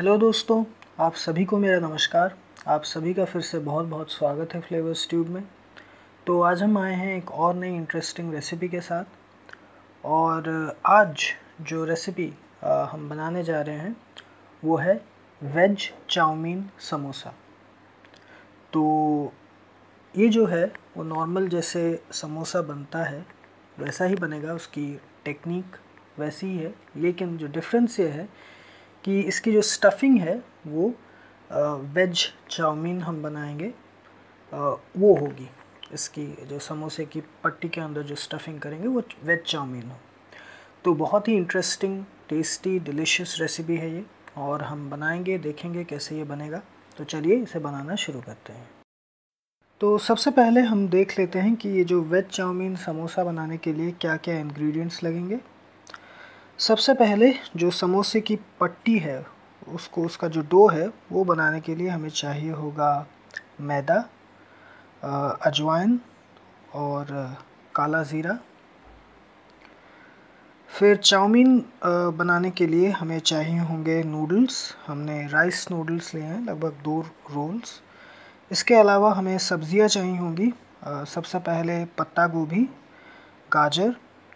hello दोस्तों आप सभी को मेरा नमस्कार आप सभी का फिर से बहुत बहुत स्वागत है फ्लेवर्स ट्यूब में तो आज हम आए हैं एक और नई इंटरेस्टिंग रेसिपी के साथ और आज जो रेसिपी हम बनाने जा रहे हैं वो है वेज चाउमीन समोसा तो ये जो है वो नॉर्मल जैसे समोसा बनता है वैसा ही बनेगा उसकी टेक्निक वैसी ही है लेकिन जो डिफरेंस ये है कि इसकी जो स्टफिंग है वो वेज चाउमीन हम बनाएंगे वो होगी इसकी जो समोसे की पट्टी के अंदर जो स्टफिंग करेंगे वो वेज चाउमीन हो तो बहुत ही इंटरेस्टिंग टेस्टी डिलीशियस रेसिपी है ये और हम बनाएंगे देखेंगे कैसे ये बनेगा तो चलिए इसे बनाना शुरू करते हैं तो सबसे पहले हम देख लेते हैं कि ये जो वेज चाउमीन समोसा बनाने के लिए क्या क्या इन्ग्रीडियंट्स लगेंगे सबसे पहले जो समोसे की पट्टी है उसको उसका जो डो है वो बनाने के लिए हमें चाहिए होगा मैदा अजवाइन और काला ज़ीरा फिर चाउमीन बनाने के लिए हमें चाहिए होंगे नूडल्स हमने राइस नूडल्स लिए हैं लगभग दो रोल्स इसके अलावा हमें सब्जियां चाहिए होंगी सबसे पहले पत्ता गोभी गाजर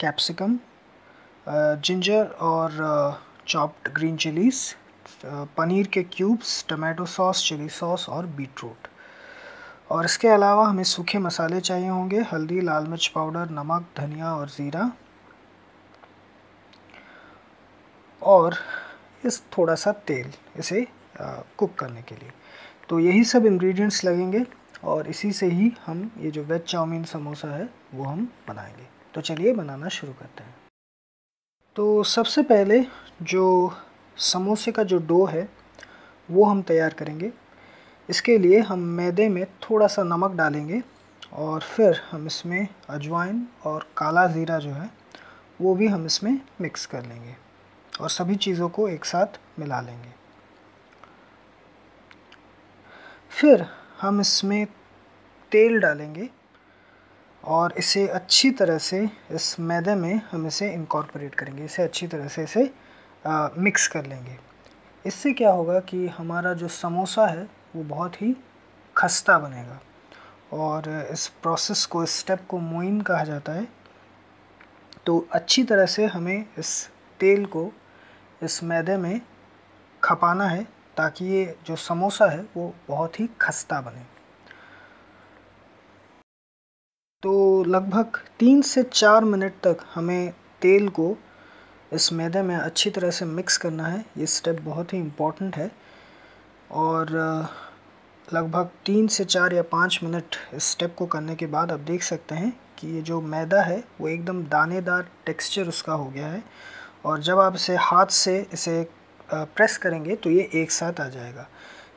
कैप्सिकम जिंजर और चॉप्ड ग्रीन चिलीज़ पनीर के cubes tomato sauce chilli sauce और बीट रूट और इसके अलावा हमें सूखे मसाले चाहिए होंगे हल्दी लाल मिर्च पाउडर नमक धनिया और ज़ीरा और इस थोड़ा सा तेल इसे कुक करने के लिए तो यही सब इंग्रेडिएंट्स लगेंगे और इसी से ही हम ये जो वेज चाउमीन समोसा है वो हम बनाएंगे तो चलिए बनाना शुरू करते हैं तो सबसे पहले जो समोसे का जो डो है वो हम तैयार करेंगे इसके लिए हम मैदे में थोड़ा सा नमक डालेंगे और फिर हम इसमें अजवाइन और काला ज़ीरा जो है वो भी हम इसमें मिक्स कर लेंगे और सभी चीज़ों को एक साथ मिला लेंगे फिर हम इसमें तेल डालेंगे और इसे अच्छी तरह से इस मैदे में हम इसे इनकॉर्पोरेट करेंगे इसे अच्छी तरह से इसे आ, मिक्स कर लेंगे इससे क्या होगा कि हमारा जो समोसा है वो बहुत ही खस्ता बनेगा और इस प्रोसेस को इस स्टेप को मोइन कहा जाता है तो अच्छी तरह से हमें इस तेल को इस मैदे में खपाना है ताकि ये जो समोसा है वो बहुत ही खस्ता बने तो लगभग तीन से चार मिनट तक हमें तेल को इस मैदे में अच्छी तरह से मिक्स करना है ये स्टेप बहुत ही इम्पॉर्टेंट है और लगभग तीन से चार या पाँच मिनट इस स्टेप को करने के बाद आप देख सकते हैं कि ये जो मैदा है वो एकदम दानेदार टेक्सचर उसका हो गया है और जब आप इसे हाथ से इसे प्रेस करेंगे तो ये एक साथ आ जाएगा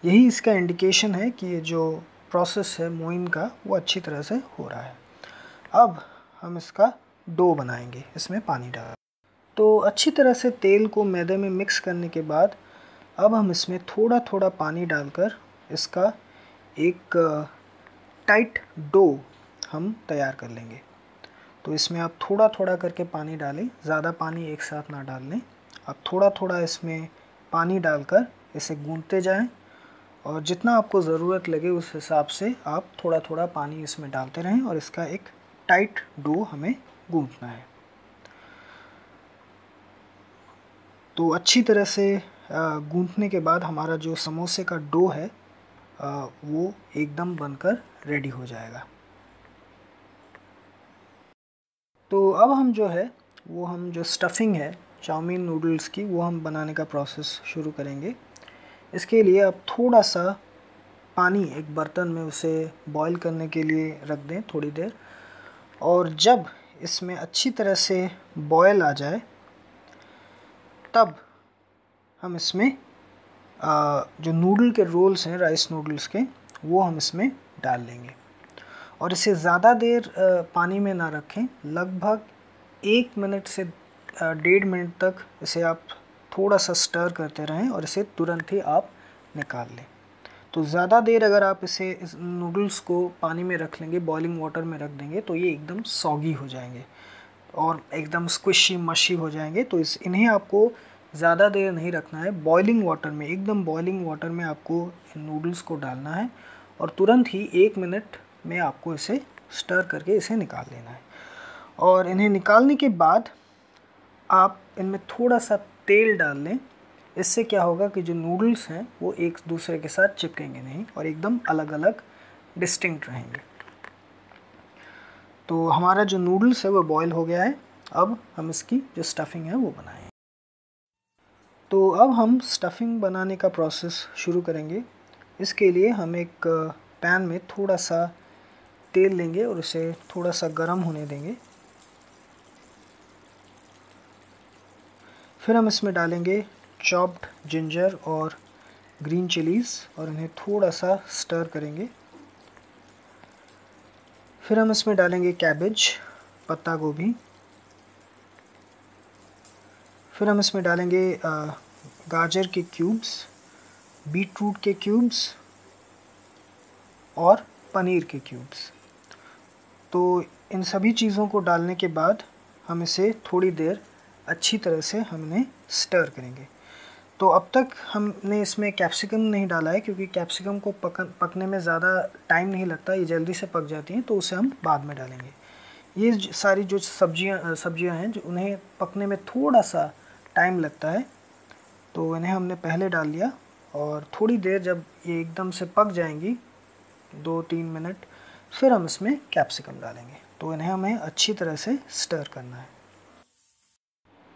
यही इसका इंडिकेशन है कि ये जो प्रोसेस है मोइन का वो अच्छी तरह से हो रहा है अब हम इसका डो बनाएंगे इसमें पानी डाल तो अच्छी तरह से तेल को मैदे में मिक्स करने के बाद अब हम इसमें थोड़ा थोड़ा पानी डालकर इसका एक टाइट डो हम तैयार कर लेंगे तो इसमें आप थोड़ा थोड़ा करके पानी डालें ज़्यादा पानी एक साथ ना डाल लें आप थोड़ा थोड़ा इसमें पानी डालकर इसे गूंदते जाएं और जितना आपको ज़रूरत लगे उस हिसाब से आप थोड़ा थोड़ा पानी इसमें डालते रहें और इसका एक टाइट डो हमें गूंथना है तो अच्छी तरह से गूंथने के बाद हमारा जो समोसे का डो है वो एकदम बनकर रेडी हो जाएगा तो अब हम जो है वो हम जो स्टफिंग है चाउमीन नूडल्स की वो हम बनाने का प्रोसेस शुरू करेंगे इसके लिए आप थोड़ा सा पानी एक बर्तन में उसे बॉईल करने के लिए रख दें थोड़ी देर और जब इसमें अच्छी तरह से बॉयल आ जाए तब हम इसमें आ, जो नूडल के रोल्स हैं राइस नूडल्स के वो हम इसमें डाल लेंगे और इसे ज़्यादा देर आ, पानी में ना रखें लगभग एक मिनट से डेढ़ मिनट तक इसे आप थोड़ा सा स्टर करते रहें और इसे तुरंत ही आप निकाल लें तो ज़्यादा देर अगर आप इसे इस नूडल्स को पानी में रख लेंगे बॉइलिंग वाटर में रख देंगे तो ये एकदम सॉगी हो जाएंगे और एकदम स्क्विशी मशी हो जाएंगे तो इस इन्हें आपको ज़्यादा देर नहीं रखना है बॉइलिंग वाटर में एकदम बॉइलिंग वाटर में आपको नूडल्स को डालना है और तुरंत ही एक मिनट में आपको इसे स्टर करके इसे निकाल लेना है और इन्हें निकालने के बाद आप इनमें थोड़ा सा तेल डाल लें इससे क्या होगा कि जो नूडल्स हैं वो एक दूसरे के साथ चिपकेंगे नहीं और एकदम अलग अलग डिस्टिंक्ट रहेंगे तो हमारा जो नूडल्स है वो बॉयल हो गया है अब हम इसकी जो स्टफिंग है वो बनाएंगे तो अब हम स्टफिंग बनाने का प्रोसेस शुरू करेंगे इसके लिए हम एक पैन में थोड़ा सा तेल लेंगे और उसे थोड़ा सा गर्म होने देंगे फिर हम इसमें डालेंगे चॉप्ड जिंजर और ग्रीन चिलीज़ और इन्हें थोड़ा सा स्टर करेंगे फिर हम इसमें डालेंगे कैबेज पत्ता गोभी फिर हम इसमें डालेंगे गाजर के क्यूब्स बीट रूट के क्यूब्स और पनीर के क्यूब्स तो इन सभी चीज़ों को डालने के बाद हम इसे थोड़ी देर अच्छी तरह से हमने स्टर करेंगे तो अब तक हमने इसमें कैप्सिकम नहीं डाला है क्योंकि कैप्सिकम को पक पकने में ज़्यादा टाइम नहीं लगता ये जल्दी से पक जाती हैं तो उसे हम बाद में डालेंगे ये सारी जो सब्जियां सब्जियां हैं जो उन्हें पकने में थोड़ा सा टाइम लगता है तो इन्हें हमने पहले डाल लिया और थोड़ी देर जब ये एकदम से पक जाएंगी दो तीन मिनट फिर हम इसमें कैप्सिकम डालेंगे तो इन्हें हमें अच्छी तरह से स्टर करना है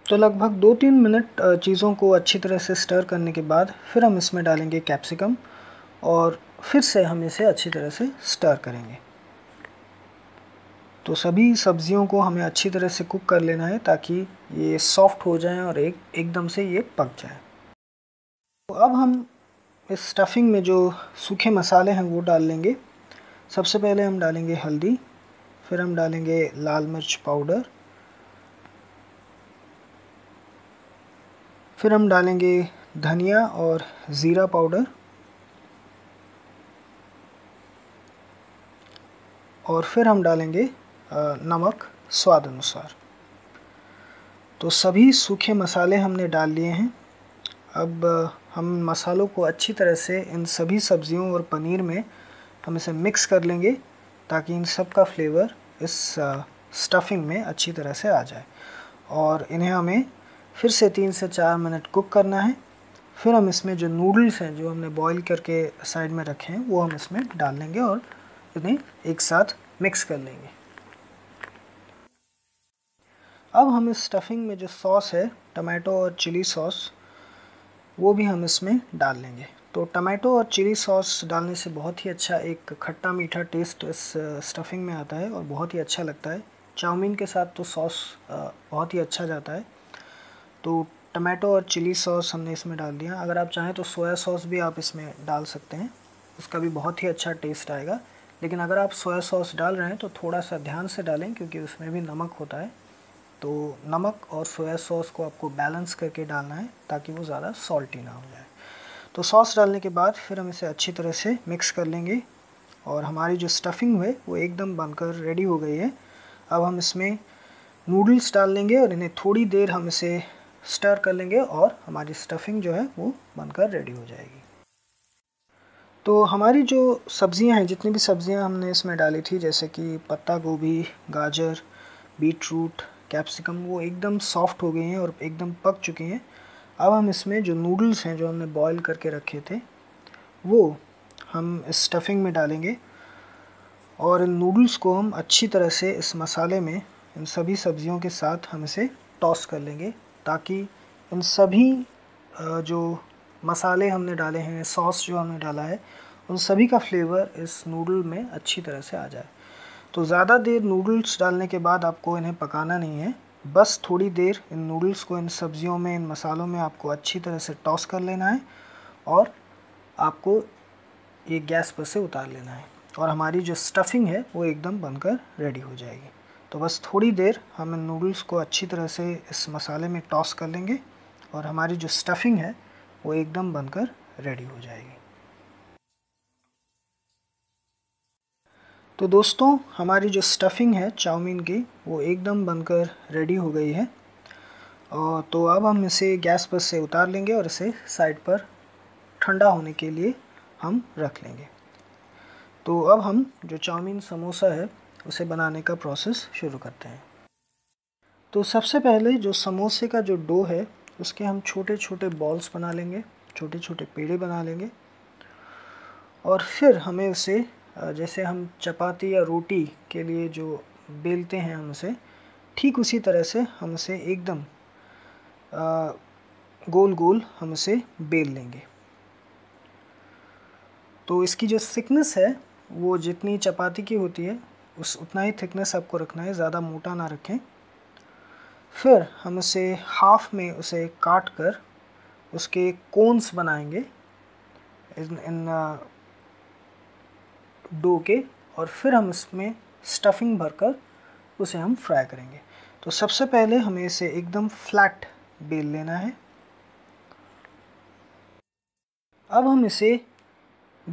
तो लगभग दो तीन मिनट चीज़ों को अच्छी तरह से स्टर करने के बाद फिर हम इसमें डालेंगे कैप्सिकम और फिर से हम इसे अच्छी तरह से स्टर करेंगे तो सभी सब्जियों को हमें अच्छी तरह से कुक कर लेना है ताकि ये सॉफ्ट हो जाए और एक एकदम से ये पक जाए तो अब हम इस स्टफिंग में जो सूखे मसाले हैं वो डाल लेंगे सबसे पहले हम डालेंगे हल्दी फिर हम डालेंगे लाल मिर्च पाउडर फिर हम डालेंगे धनिया और ज़ीरा पाउडर और फिर हम डालेंगे नमक स्वाद अनुसार तो सभी सूखे मसाले हमने डाल लिए हैं अब हम मसालों को अच्छी तरह से इन सभी सब्जियों और पनीर में हम इसे मिक्स कर लेंगे ताकि इन सब का फ्लेवर इस स्टफिंग में अच्छी तरह से आ जाए और इन्हें हमें फिर से तीन से चार मिनट कुक करना है फिर हम इसमें जो नूडल्स हैं जो हमने बॉईल करके साइड में रखे हैं वो हम इसमें डाल लेंगे और इन्हें एक साथ मिक्स कर लेंगे अब हम इस स्टफिंग में जो सॉस है टमाटो और चिली सॉस वो भी हम इसमें डाल लेंगे तो टमाटो और चिली सॉस डालने से बहुत ही अच्छा एक खट्टा मीठा टेस्ट इस स्टफिंग uh, में आता है और बहुत ही अच्छा लगता है चाउमीन के साथ तो सॉस uh, बहुत ही अच्छा जाता है तो टमाटो और चिली सॉस हमने इसमें डाल दिया अगर आप चाहें तो सोया सॉस भी आप इसमें डाल सकते हैं उसका भी बहुत ही अच्छा टेस्ट आएगा लेकिन अगर आप सोया सॉस डाल रहे हैं तो थोड़ा सा ध्यान से डालें क्योंकि उसमें भी नमक होता है तो नमक और सोया सॉस को आपको बैलेंस करके डालना है ताकि वो ज़्यादा सॉल्टी ना हो जाए तो सॉस डालने के बाद फिर हम इसे अच्छी तरह से मिक्स कर लेंगे और हमारी जो स्टफिंग है वो एकदम बनकर रेडी हो गई है अब हम इसमें नूडल्स डाल लेंगे और इन्हें थोड़ी देर हम इसे स्टर कर लेंगे और हमारी स्टफिंग जो है वो बनकर रेडी हो जाएगी तो हमारी जो सब्ज़ियां हैं जितनी भी सब्ज़ियां हमने इसमें डाली थी जैसे कि पत्ता गोभी गाजर बीट रूट कैप्सिकम वो एकदम सॉफ्ट हो गई हैं और एकदम पक चुकी हैं अब हम इसमें जो नूडल्स हैं जो हमने बॉईल करके रखे थे वो हम स्टफिंग में डालेंगे और इन नूडल्स को हम अच्छी तरह से इस मसाले में इन सभी सब्ज़ियों के साथ हम इसे टॉस कर लेंगे ताकि इन सभी जो मसाले हमने डाले हैं सॉस जो हमने डाला है उन सभी का फ्लेवर इस नूडल में अच्छी तरह से आ जाए तो ज़्यादा देर नूडल्स डालने के बाद आपको इन्हें पकाना नहीं है बस थोड़ी देर इन नूडल्स को इन सब्जियों में इन मसालों में आपको अच्छी तरह से टॉस कर लेना है और आपको ये गैस पर से उतार लेना है और हमारी जो स्टफिंग है वो एकदम बनकर रेडी हो जाएगी तो बस थोड़ी देर हम इन नूडल्स को अच्छी तरह से इस मसाले में टॉस कर लेंगे और हमारी जो स्टफिंग है वो एकदम बनकर रेडी हो जाएगी तो दोस्तों हमारी जो स्टफिंग है चाउमीन की वो एकदम बनकर रेडी हो गई है और तो अब हम इसे गैस पर से उतार लेंगे और इसे साइड पर ठंडा होने के लिए हम रख लेंगे तो अब हम जो चाउमीन समोसा है उसे बनाने का प्रोसेस शुरू करते हैं तो सबसे पहले जो समोसे का जो डो है उसके हम छोटे छोटे बॉल्स बना लेंगे छोटे छोटे पेड़े बना लेंगे और फिर हमें उसे जैसे हम चपाती या रोटी के लिए जो बेलते हैं हम उसे ठीक उसी तरह से हम उसे एकदम गोल गोल हम उसे बेल लेंगे तो इसकी जो थिकनेस है वो जितनी चपाती की होती है उस उतना ही थिकनेस आपको रखना है ज़्यादा मोटा ना रखें फिर हम उसे हाफ में उसे काट कर उसके कोन्स बनाएंगे इन, इन डो के और फिर हम इसमें स्टफिंग भरकर उसे हम फ्राई करेंगे तो सबसे पहले हमें इसे एकदम फ्लैट बेल लेना है अब हम इसे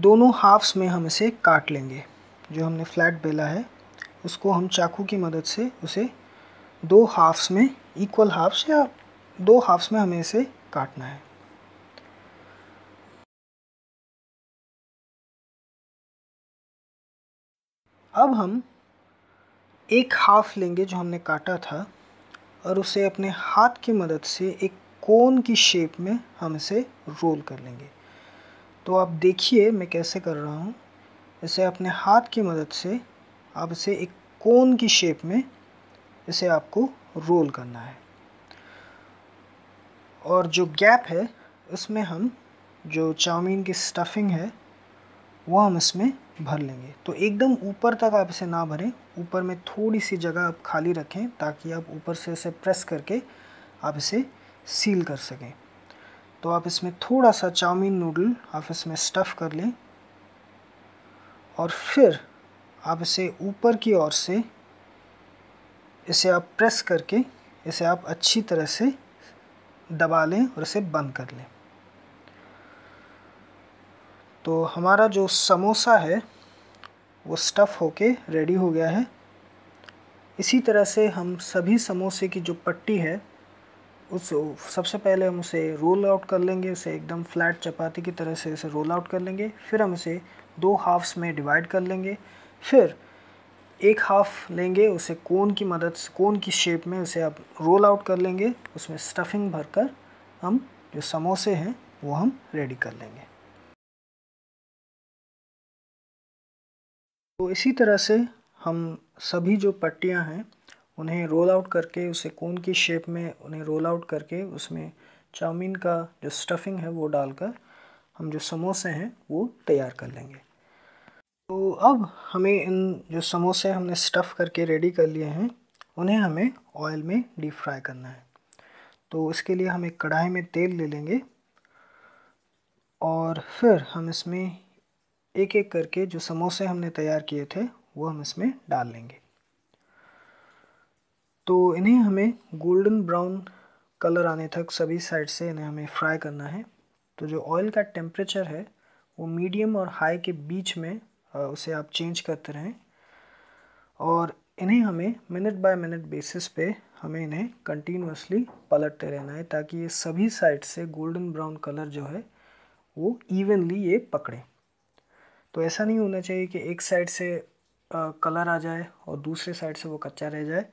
दोनों हाफ्स में हम इसे काट लेंगे जो हमने फ्लैट बेला है उसको हम चाकू की मदद से उसे दो हाफ्स में इक्वल हाफ्स या दो हाफ्स में हमें इसे काटना है अब हम एक हाफ लेंगे जो हमने काटा था और उसे अपने हाथ की मदद से एक कोन की शेप में हम इसे रोल कर लेंगे तो आप देखिए मैं कैसे कर रहा हूँ इसे अपने हाथ की मदद से आप इसे एक कोन की शेप में इसे आपको रोल करना है और जो गैप है इसमें हम जो चाउमीन की स्टफिंग है वो हम इसमें भर लेंगे तो एकदम ऊपर तक आप इसे ना भरें ऊपर में थोड़ी सी जगह आप खाली रखें ताकि आप ऊपर से इसे प्रेस करके आप इसे सील कर सकें तो आप इसमें थोड़ा सा चाउमीन नूडल आप इसमें स्टफ़ कर लें और फिर आप इसे ऊपर की ओर से इसे आप प्रेस करके इसे आप अच्छी तरह से दबा लें और इसे बंद कर लें तो हमारा जो समोसा है वो स्टफ़ होके रेडी हो गया है इसी तरह से हम सभी समोसे की जो पट्टी है उस सबसे पहले हम उसे रोल आउट कर लेंगे उसे एकदम फ्लैट चपाती की तरह से इसे रोल आउट कर लेंगे फिर हम इसे दो हाफ्स में डिवाइड कर लेंगे फिर एक हाफ लेंगे उसे कोन की मदद से कोन की शेप में उसे आप रोल आउट कर लेंगे उसमें स्टफिंग भरकर हम जो समोसे हैं वो हम रेडी कर लेंगे तो इसी तरह से हम सभी जो पट्टियां हैं उन्हें रोल आउट करके उसे कोन की शेप में उन्हें रोल आउट करके उसमें चाउमीन का जो स्टफिंग है वो डालकर हम जो समोसे हैं वो तैयार कर लेंगे तो अब हमें इन जो समोसे हमने स्टफ़ करके रेडी कर लिए हैं उन्हें हमें ऑयल में डीप फ्राई करना है तो इसके लिए हम एक कढ़ाई में तेल ले लेंगे और फिर हम इसमें एक एक करके जो समोसे हमने तैयार किए थे वो हम इसमें डाल लेंगे तो इन्हें हमें गोल्डन ब्राउन कलर आने तक सभी साइड से इन्हें हमें फ्राई करना है तो जो ऑयल का टेम्परेचर है वो मीडियम और हाई के बीच में उसे आप चेंज करते रहें और इन्हें हमें मिनट बाय मिनट बेसिस पे हमें इन्हें कंटिन्यूसली पलटते रहना है ताकि ये सभी साइड से गोल्डन ब्राउन कलर जो है वो इवनली ये पकड़े तो ऐसा नहीं होना चाहिए कि एक साइड से आ, कलर आ जाए और दूसरे साइड से वो कच्चा रह जाए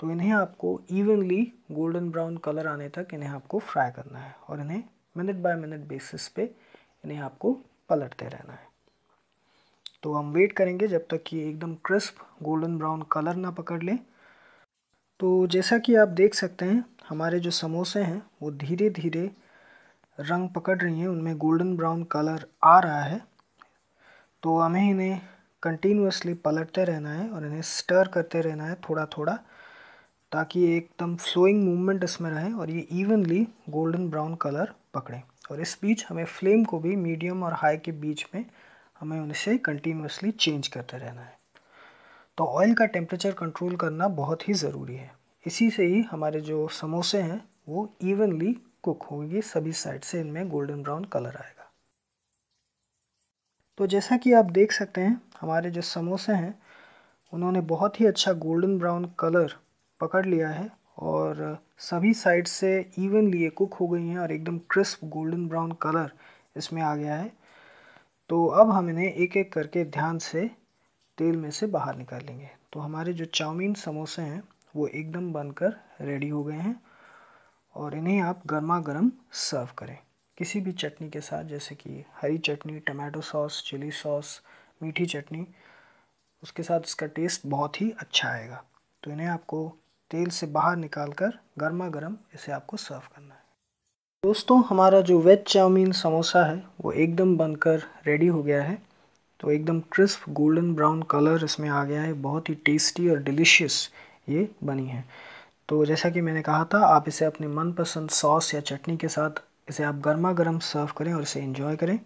तो इन्हें आपको इवनली गोल्डन ब्राउन कलर आने तक इन्हें आपको फ्राई करना है और इन्हें मिनट बाय मिनट बेसिस पे इन्हें आपको पलटते रहना है तो हम वेट करेंगे जब तक कि एकदम क्रिस्प गोल्डन ब्राउन कलर ना पकड़ लें तो जैसा कि आप देख सकते हैं हमारे जो समोसे हैं वो धीरे धीरे रंग पकड़ रही हैं उनमें गोल्डन ब्राउन कलर आ रहा है तो हमें इन्हें कंटिन्यूसली पलटते रहना है और इन्हें स्टर करते रहना है थोड़ा थोड़ा ताकि एकदम फ्लोइंग मूवमेंट इसमें रहे और ये इवनली गोल्डन ब्राउन कलर पकड़ें और इस बीच हमें फ्लेम को भी मीडियम और हाई के बीच में हमें उनसे कंटिन्यूसली चेंज करते रहना है तो ऑयल का टेम्परेचर कंट्रोल करना बहुत ही ज़रूरी है इसी से ही हमारे जो समोसे हैं वो इवनली कुक होंगे सभी साइड से इनमें गोल्डन ब्राउन कलर आएगा तो जैसा कि आप देख सकते हैं हमारे जो समोसे हैं उन्होंने बहुत ही अच्छा गोल्डन ब्राउन कलर पकड़ लिया है और सभी साइड से इवनली ये कुक हो गई हैं और एकदम क्रिस्प गोल्डन ब्राउन कलर इसमें आ गया है तो अब हम इन्हें एक एक करके ध्यान से तेल में से बाहर निकालेंगे तो हमारे जो चाउमीन समोसे हैं वो एकदम बनकर रेडी हो गए हैं और इन्हें आप गर्मा गर्म सर्व करें किसी भी चटनी के साथ जैसे कि हरी चटनी टमाटो सॉस चिली सॉस मीठी चटनी उसके साथ इसका टेस्ट बहुत ही अच्छा आएगा तो इन्हें आपको तेल से बाहर निकाल कर गर्मा गर्म इसे आपको सर्व करना है दोस्तों हमारा जो वेज चाउमीन समोसा है वो एकदम बनकर रेडी हो गया है तो एकदम क्रिस्प गोल्डन ब्राउन कलर इसमें आ गया है बहुत ही टेस्टी और डिलीशियस ये बनी है तो जैसा कि मैंने कहा था आप इसे अपने मनपसंद सॉस या चटनी के साथ इसे आप गर्मा गर्म सर्व करें और इसे इन्जॉय करें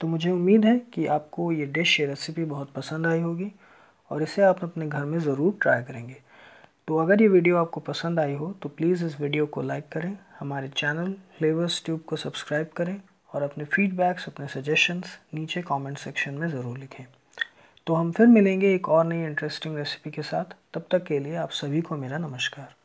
तो मुझे उम्मीद है कि आपको ये डिश ये रेसिपी बहुत पसंद आई होगी और इसे आप अपने घर में ज़रूर ट्राई करेंगे तो अगर ये वीडियो आपको पसंद आई हो तो प्लीज़ इस वीडियो को लाइक करें हमारे चैनल फ्लेवर्स ट्यूब को सब्सक्राइब करें और अपने फीडबैक्स अपने सजेशंस नीचे कमेंट सेक्शन में ज़रूर लिखें तो हम फिर मिलेंगे एक और नई इंटरेस्टिंग रेसिपी के साथ तब तक के लिए आप सभी को मेरा नमस्कार